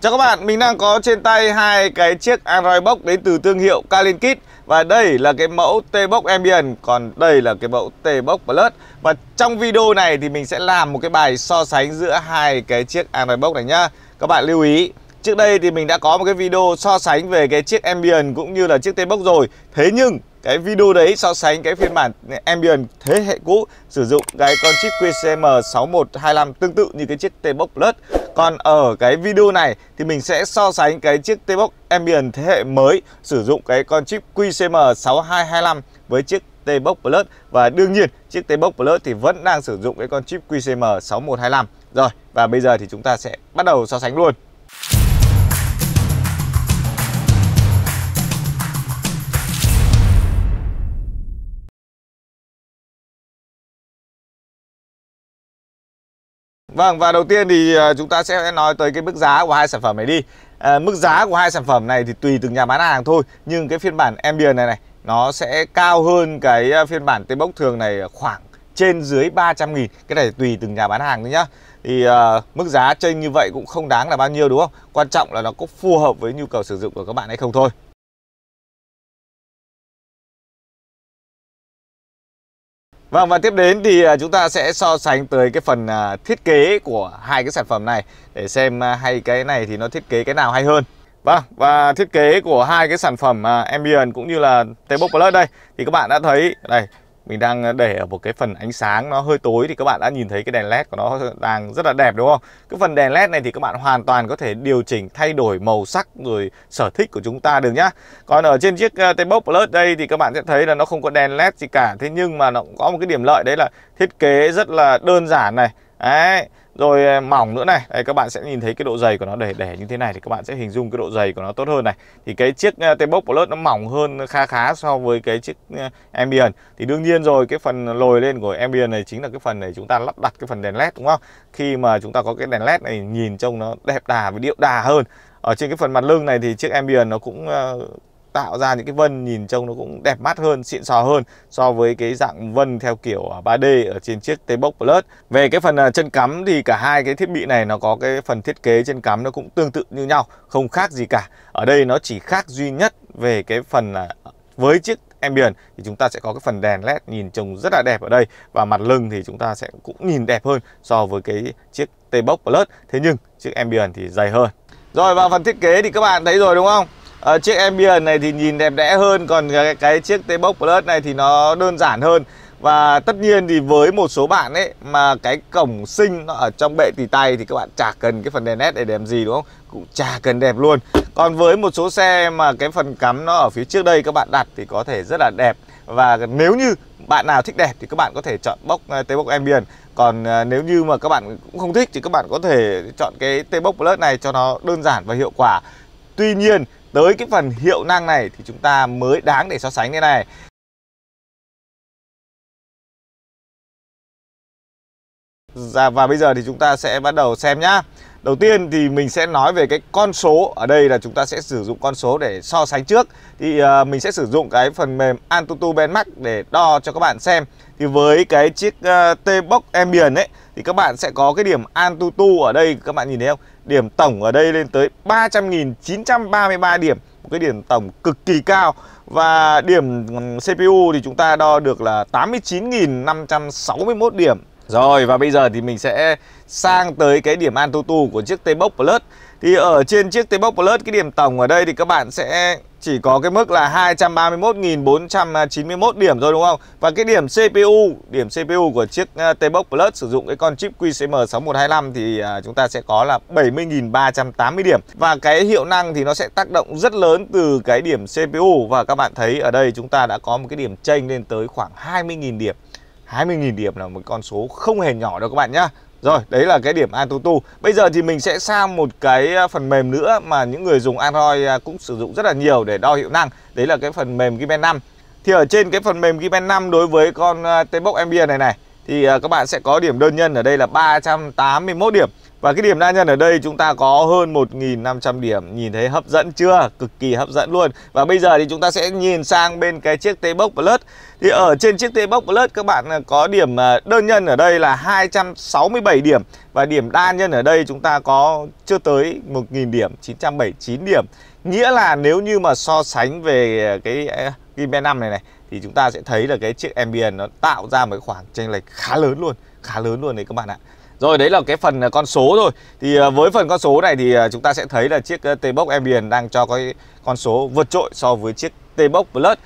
Chào các bạn, mình đang có trên tay hai cái chiếc Android Box đến từ thương hiệu Kalinkit và đây là cái mẫu T-Box Ambient còn đây là cái mẫu T-Box Plus. Và trong video này thì mình sẽ làm một cái bài so sánh giữa hai cái chiếc Android Box này nhá. Các bạn lưu ý, trước đây thì mình đã có một cái video so sánh về cái chiếc Ambient cũng như là chiếc T-Box rồi. Thế nhưng cái video đấy so sánh cái phiên bản Ambient thế hệ cũ sử dụng cái con chip QCM6125 tương tự như cái chiếc T-Box Plus. Còn ở cái video này thì mình sẽ so sánh cái chiếc T-Box Ambient thế hệ mới sử dụng cái con chip QCM6225 với chiếc T-Box Plus và đương nhiên chiếc T-Box Plus thì vẫn đang sử dụng cái con chip QCM6125. Rồi và bây giờ thì chúng ta sẽ bắt đầu so sánh luôn. Vâng và đầu tiên thì ờ, chúng ta sẽ nói tới cái mức giá của hai sản phẩm này đi à, Mức giá của hai sản phẩm này thì tùy từng nhà bán hàng thôi Nhưng cái phiên bản Ambient này này Nó sẽ cao hơn cái ờ, phiên bản Tây Bốc thường này khoảng trên dưới 300 nghìn Cái này tùy từng nhà bán hàng thôi nhá Thì à, mức giá trên như vậy cũng không đáng là bao nhiêu đúng không Quan trọng là nó có phù hợp với nhu cầu sử dụng của các bạn hay không thôi Vâng và tiếp đến thì à, chúng ta sẽ so sánh tới cái phần à, thiết kế của hai cái sản phẩm này để xem à, hay cái này thì nó thiết kế cái nào hay hơn. Vâng và thiết kế của hai cái sản phẩm Ambient cũng như là Tebow Plus đây thì các bạn đã thấy đây mình đang ờ, để ở một cái phần ánh sáng nó hơi tối thì các bạn đã nhìn thấy cái đèn led của nó đang rất là đẹp đúng không cái phần đèn led này thì các bạn hoàn toàn có thể điều chỉnh thay đổi màu sắc rồi sở thích của chúng ta được nhá còn ở trên chiếc ờ, T-Box Plus đây thì các bạn sẽ thấy là nó không có đèn led gì cả thế nhưng mà nó cũng có một cái điểm lợi đấy là thiết kế rất là đơn giản này đấy rồi à, mỏng nữa này đây, các bạn sẽ nhìn thấy cái độ dày của nó để để như thế này thì các bạn sẽ hình dung cái độ dày của nó tốt hơn này thì cái chiếc à, tay bốc Plus nó mỏng hơn kha khá so với cái chiếc à, Ambient thì đương nhiên rồi cái phần lồi lên của Ambient này chính là cái phần để chúng ta lắp đặt cái phần đèn led đúng không khi mà chúng ta có cái đèn led này nhìn trông nó đẹp đà và điệu đà hơn ở trên cái phần mặt lưng này thì chiếc Ambient nó cũng tạo ra những cái vân nhìn trông nó cũng đẹp mắt hơn, xịn sò hơn so với cái dạng vân theo kiểu 3D à, ở trên chiếc T-Box Plus. Về cái phần à, chân cắm thì cả hai cái thiết bị này nó có cái phần thiết kế chân cắm nó cũng tương tự như nhau, không khác gì cả. Ở đây nó chỉ khác duy nhất về cái phần là với chiếc Ambient thì chúng ta sẽ có cái phần đèn led nhìn trông rất là đẹp ở đây và mặt lưng thì chúng ta sẽ cũng nhìn đẹp hơn so với cái chiếc T-Box Plus thế nhưng chiếc Ambient thì dày hơn rồi vào phần thiết kế thì các bạn thấy rồi đúng không à, chiếc Ambient này thì nhìn đẹp đẽ hơn còn cái, cái chiếc T-Box Plus này thì nó đơn giản hơn và tất nhiên thì với một số bạn ấy mà cái cổng sinh nó ở trong bệ tì tay thì các bạn chả cần cái phần đèn led để làm gì đúng không? Cũng chả cần đẹp luôn. Còn với một số xe mà cái phần cắm nó ở phía trước đây các bạn đặt thì có thể rất là đẹp. Và nếu như bạn nào thích đẹp thì các bạn có thể chọn bốc ờ, T-Box Ambient. Còn ờ, nếu như mà các bạn cũng không thích thì các bạn có thể chọn cái T-Box Plus này cho nó đơn giản và hiệu quả. Tuy nhiên tới cái phần hiệu năng này thì chúng ta mới đáng để so sánh thế này Dạ và bây giờ thì chúng ta sẽ bắt đầu xem nhá Đầu tiên thì mình sẽ nói về cái con số Ở đây là chúng ta sẽ sử dụng con số để so sánh trước Thì uh, mình sẽ sử dụng cái phần mềm Antutu Benchmark để đo cho các bạn xem Thì với cái chiếc uh, T-Box Ambient ấy Thì các bạn sẽ có cái điểm Antutu ở đây Các bạn nhìn thấy không? Điểm tổng ở đây lên tới 300.933 điểm Một cái điểm tổng cực kỳ cao Và điểm ừ, CPU thì chúng ta đo được là 89.561 điểm rồi và bây giờ thì mình sẽ sang tới cái điểm an tu tu của chiếc T-Box Plus Thì ở trên chiếc T-Box Plus cái điểm tổng ở đây thì các bạn sẽ chỉ có cái mức là 231.491 điểm rồi đúng không? Và cái điểm CPU, điểm CPU của chiếc ờ, T-Box Plus sử dụng cái con chip QCM6125 thì à, chúng ta sẽ có là 70.380 điểm. Và cái hiệu năng thì nó sẽ tác động rất lớn từ cái điểm CPU và các bạn thấy ở đây chúng ta đã có một cái điểm chênh lên tới khoảng 20.000 điểm. 20.000 điểm là một con số không hề nhỏ đâu các bạn nhá rồi, đấy là cái điểm AnTuTu. Bây giờ thì mình sẽ sang một cái à, phần mềm nữa mà những người dùng Android à, cũng sử dụng rất là nhiều để đo hiệu năng. Đấy là cái phần mềm Giben 5. Thì ở trên cái phần mềm Giben 5 đối với con à, T-Box Ambia này này thì các bạn sẽ có điểm đơn nhân ở đây là 381 điểm. Và cái điểm đa nhân ở đây chúng ta có hơn 1.500 điểm Nhìn thấy hấp dẫn chưa? Cực kỳ hấp dẫn luôn Và bây giờ thì chúng ta sẽ nhìn sang bên cái chiếc T-Box Plus Thì ở trên chiếc T-Box Plus các bạn à, có điểm à, đơn nhân ở đây là 267 điểm Và điểm đa nhân ở đây chúng ta có chưa tới 1.000 điểm 979 điểm Nghĩa là nếu như mà so sánh về cái à, Gimbal 5 này này Thì chúng ta sẽ thấy là cái chiếc Ambient nó tạo ra một khoảng chênh lệch khá lớn luôn Khá lớn luôn đấy các bạn ạ rồi đấy là cái phần à, con số thôi Thì à, với phần con số này thì à, chúng ta sẽ thấy là chiếc T-Box Ambient đang cho cái con số vượt trội so với chiếc T-Box Plus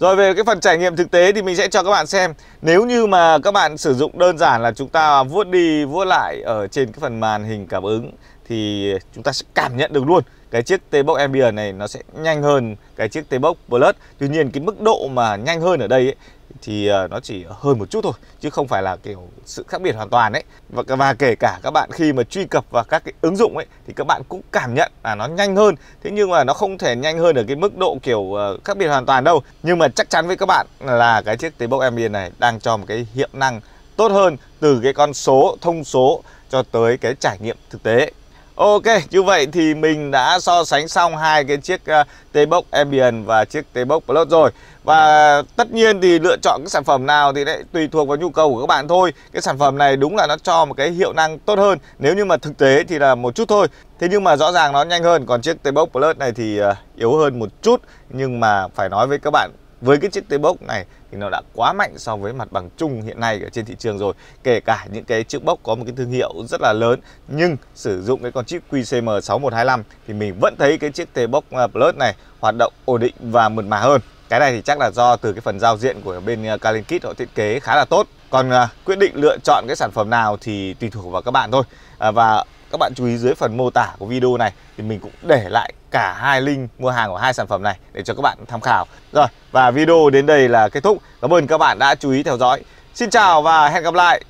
Rồi về cái phần trải nghiệm thực tế thì mình sẽ cho các bạn xem Nếu như mà các bạn sử dụng đơn giản là chúng ta vuốt đi vuốt lại ở trên cái phần màn hình cảm ứng Thì chúng ta sẽ cảm nhận được luôn cái chiếc T-Box Ambient này nó sẽ nhanh hơn cái chiếc T-Box Plus. Tuy nhiên cái mức độ mà nhanh hơn ở đây ấy, thì ờ, nó chỉ hơn một chút thôi chứ không phải là kiểu sự khác biệt hoàn toàn đấy và và kể cả các bạn khi mà truy cập vào các cái ứng dụng ấy thì các bạn cũng cảm nhận là nó nhanh hơn thế nhưng mà nó không thể nhanh hơn ở cái mức độ kiểu ờ, khác biệt hoàn toàn đâu nhưng mà chắc chắn với các bạn là cái chiếc T-Box Ambient này đang cho một cái hiệu năng tốt hơn từ cái con số thông số cho tới cái trải nghiệm thực tế Ok, như vậy thì mình đã so sánh xong hai cái chiếc uh, T-Box Ambient và chiếc T-Box Plus rồi. Và tất nhiên thì lựa chọn cái sản phẩm nào thì lại tùy thuộc vào nhu cầu của các bạn thôi. Cái sản phẩm này đúng là nó cho một cái hiệu năng tốt hơn. Nếu như mà thực tế thì là một chút thôi. Thế nhưng mà rõ ràng nó nhanh hơn, còn chiếc T-Box Plus này thì uh, yếu hơn một chút nhưng mà phải nói với các bạn với cái chiếc tế bốc này thì nó đã quá mạnh so với mặt bằng chung hiện nay ở trên thị trường rồi kể cả những cái chiếc bốc có một cái thương hiệu rất là lớn nhưng sử dụng cái con chip QCM6125 thì mình vẫn thấy cái chiếc tế bốc à, Plus này hoạt động ổn định và mượt mà hơn cái này thì chắc là do từ cái phần giao diện của bên kalinkit à, họ thiết kế khá là tốt còn à, quyết định lựa chọn cái sản phẩm nào thì tùy thuộc vào các bạn thôi và các bạn chú ý dưới phần mô tả của video này thì mình cũng để lại cả hai link mua hàng của hai sản phẩm này để cho các bạn tham khảo. Rồi và video đến đây là kết thúc. Cảm ơn các bạn đã chú ý theo dõi. Xin chào và hẹn gặp lại.